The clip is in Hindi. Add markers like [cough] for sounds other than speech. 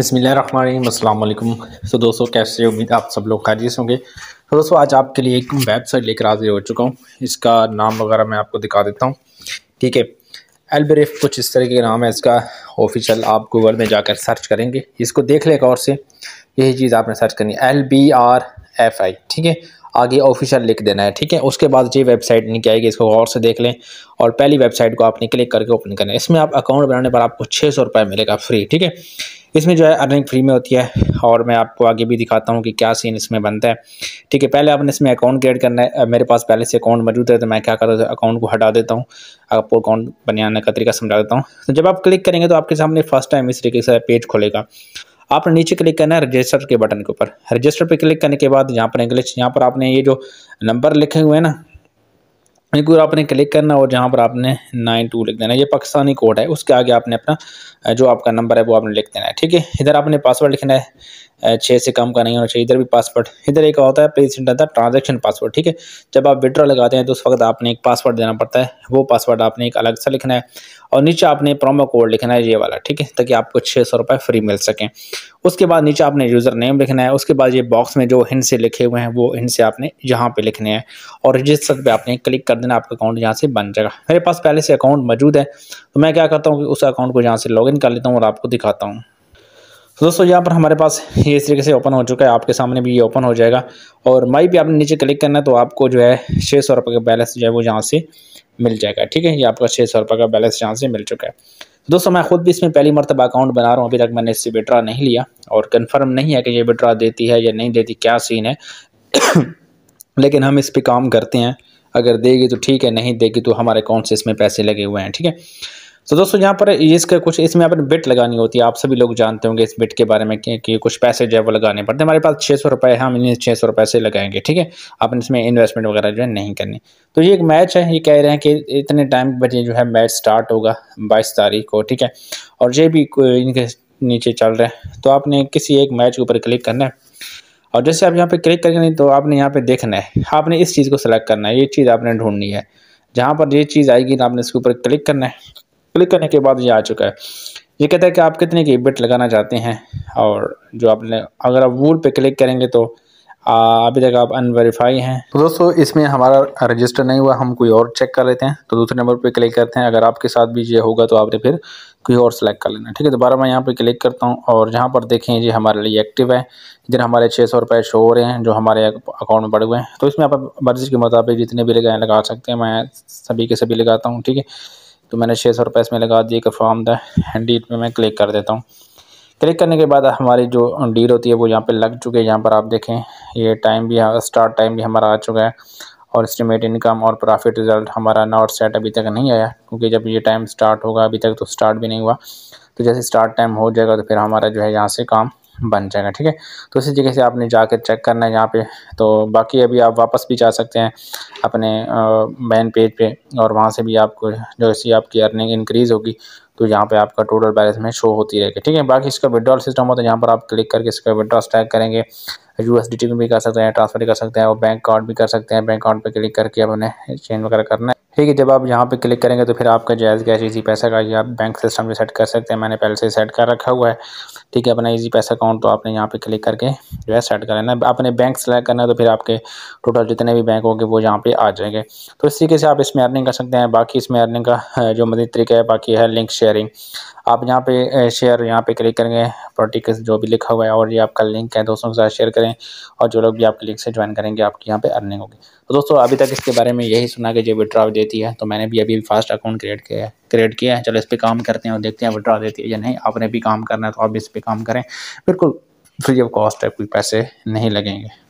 बसमिलकुम तो दोस्तों कैसे उम्मीद आप सब लोग खारिज होंगे तो दोस्तों आज आपके लिए एक वेबसाइट लेकर हाजिर हो चुका हूँ इसका नाम वगैरह मैं आपको दिखा देता हूँ ठीक है एलब्रेफ कुछ इस तरह के नाम है इसका ऑफिशियल आप गूगल में जाकर सर्च करेंगे इसको देख लेगा और से यही चीज़ आपने सर्च करनी है L B R F I ठीक है आगे ऑफिशियल लिख देना है ठीक है उसके बाद ये वेबसाइट क्या आएगी इसको गौर से देख लें और पहली वेबसाइट को आपने क्लिक करके ओपन करना है इसमें आप अकाउंट बनाने पर आपको छः सौ रुपये मिलेगा फ्री ठीक है इसमें जो है अर्निंग फ्री में होती है और मैं आपको आगे भी दिखाता हूँ कि क्या सीन इसमें बनता है ठीक है पहले आपने इसमें अकाउंट क्रिएट करना है मेरे पास पहले से अकाउंट मौजूद है तो मैं क्या करता हूँ अकाउंट को हटा देता हूँ आपको अकाउंट बनाने का तरीका समझा देता हूँ तो जब आप क्लिक करेंगे तो आपके सामने फर्स्ट टाइम इस तरीके से पेज खोलेगा आपने नीचे क्लिक करना है रजिस्टर के बटन के ऊपर रजिस्टर पर क्लिक करने के बाद यहाँ पर इंग्लिश यहाँ पर आपने ये जो नंबर लिखे हुए हैं ना इनको आपने क्लिक करना और जहाँ पर आपने नाइन टू लिख देना ये पाकिस्तानी कोड है उसके आगे आपने अपना जो आपका नंबर है वो आपने लिख देना है ठीक है इधर आपने पासवर्ड लिखना है छः से कम का नहीं होना चाहिए इधर भी पासवर्ड इधर एक होता है please enter the transaction password ठीक है जब आप विड्रॉ लगाते हैं तो उस वक्त आपने एक पासवर्ड देना पड़ता है वो पासवर्ड आपने एक अलग सा लिखना है और नीचे आपने प्रोमो कोड लिखना है ये वाला ठीक है ताकि आपको छः सौ रुपये फ्री मिल सकें उसके बाद नीचे आपने यूज़र नेम लिखना है उसके बाद ये बॉक्स में जो हिंड से लिखे हुए हैं वो हिंड से आपने यहाँ पे लिखने हैं और रजिस्टर पे आपने क्लिक कर देना आपका अकाउंट यहाँ से बन जाएगा मेरे पास पहले से अकाउंट मौजूद है तो मैं क्या करता हूँ कि उस अकाउंट को यहाँ से इन कर लेता हूँ और आपको दिखाता हूँ तो दोस्तों यहाँ पर हमारे पास ये इस तरीके से ओपन हो चुका है आपके सामने भी ये ओपन हो जाएगा और माई पे आपने नीचे क्लिक करना है तो आपको जो है छः सौ रुपये का बैलेंस जो है वो यहाँ से मिल जाएगा ठीक है ये आपका छः सौ रुपये का बैलेंस यहाँ से मिल चुका है दोस्तों मैं खुद भी इसमें पहली मरतबा अकाउंट बना रहा हूँ अभी तक मैंने इससे विड्रा नहीं लिया और कन्फर्म नहीं है कि ये विड्रा देती है या नहीं देती क्या सीन है [coughs] लेकिन हम इस पर काम करते हैं अगर देगी तो ठीक है नहीं देगी तो हमारे अकाउंट से इसमें पैसे लगे हुए हैं ठीक है तो दोस्तों यहाँ पर इसका कुछ इसमें आपने बिट लगानी होती है आप सभी लोग जानते होंगे इस बिट के बारे में कि, कि कुछ पैसे जो है वो लगाने पड़ते हैं हमारे पास छः सौ रुपये हम इन्हें छः सौ रुपये से लगाएंगे ठीक है आपने इसमें इन्वेस्टमेंट वगैरह जो है नहीं करनी तो ये एक मैच है ये कह रहे हैं कि इतने टाइम बजे जो है मैच स्टार्ट होगा बाईस तारीख को ठीक है और ये भी इनके नीचे चल रहे हैं तो आपने किसी एक मैच के ऊपर क्लिक करना है और जैसे आप यहाँ पर क्लिक करेंगे नहीं तो आपने यहाँ पे देखना है आपने इस चीज़ को सेलेक्ट करना है ये चीज़ आपने ढूंढनी है जहाँ पर ये चीज़ आएगी ना आपने इसके ऊपर क्लिक करना है क्लिक करने के बाद ये आ चुका है ये कहता है कि आप कितने की बिट लगाना चाहते हैं और जो आपने अगर आप वूल पे क्लिक करेंगे तो अभी तक आप अनवेरीफाई हैं तो दोस्तों इसमें हमारा रजिस्टर नहीं हुआ हम कोई और चेक कर लेते हैं तो दूसरे नंबर पे क्लिक करते हैं अगर आपके साथ भी ये होगा तो आपने फिर कोई और सेलेक्ट कर लेना ठीक है दोबारा मैं यहाँ पे क्लिक करता हूँ और जहाँ पर देखें ये हमारे लिए एक्टिव है इधर हमारे छः सौ रुपये शो हो रहे हैं जो हमारे अकाउंट में बढ़ हुए हैं तो इसमें आप मर्जी के मुताबिक जितने भी लगाएँ लगा सकते हैं मैं सभी के सभी लगाता हूँ ठीक है तो मैंने छः सौ रुपये इसमें लगा दिए कि फॉर्म द डीट पर मैं क्लिक कर देता हूँ क्लिक करने के बाद हमारी जो डील होती है वो यहाँ पे लग चुके हैं यहाँ पर आप देखें ये टाइम भी स्टार्ट टाइम भी हमारा आ चुका है और इस्टीमेट इनकम और प्रॉफिट रिजल्ट हमारा नॉट सेट अभी तक नहीं आया क्योंकि जब ये टाइम स्टार्ट होगा अभी तक तो स्टार्ट भी नहीं हुआ तो जैसे स्टार्ट टाइम हो जाएगा तो फिर हमारा जो है यहाँ से काम बन जाएगा ठीक है तो इसी जगह से आपने जाके चेक करना है यहाँ पे तो बाकी अभी आप वापस भी जा सकते हैं अपने मेन पेज पे और वहाँ से भी आपको जो जैसी आपकी अर्निंग इंक्रीज़ होगी तो यहाँ पे आपका टोटल बैलेंस में शो होती रहेगी ठीक है बाकी इसका विड्रॉल सिस्टम हो तो यहाँ पर आप क्लिक करके इसका विड्रॉल स्ट्रैक करेंगे यूएसडीटी में भी कर सकते हैं ट्रांसफर कर सकते हैं और बैंक अकाउंट भी कर सकते हैं बैंक अकाउंट पर क्लिक करके अब उन्हें चेंज वगैरह करना है ठीक है जब आप यहाँ पे क्लिक करेंगे तो फिर आपका जायज़ कैश इजी पैसा का ये आप बैंक सिस्टम भी सेट कर सकते हैं मैंने पहले से सेट कर रखा हुआ है ठीक है अपना इजी पैसा अकाउंट तो आपने यहाँ पे क्लिक करके जो है सेट कर लेना आपने बैंक सेलेक्ट करना है तो फिर आपके टोटल जितने भी बैंक होंगे वो यहाँ पे आ जाएंगे तो इस तरीके से आप इसमें अर्निंग कर सकते हैं बाकी इसमें अर्निंग का जो मदद तरीका है बाकी है लिंक शेयरिंग आप यहाँ पे शेयर यहाँ पे क्लिक करेंगे प्रोटिकस जो भी लिखा हुआ है और ये आपका लिंक है दोस्तों के साथ शेयर करें और जो लोग भी आपके लिंक से ज्वाइन करेंगे आपकी यहाँ पे अर्निंग होगी तो दोस्तों अभी तक इसके बारे में यही सुना कि जो विड्रॉव देती है तो मैंने भी अभी फास्ट अकाउंट क्रिएट किया है क्रिएट किया है चलो इस पर काम करते हैं और देखते हैं विड्रॉ देती है या नहीं आपने भी काम करना है तो आप इस पर काम करें बिल्कुल फ्री ऑफ कॉस्ट है कोई पैसे नहीं लगेंगे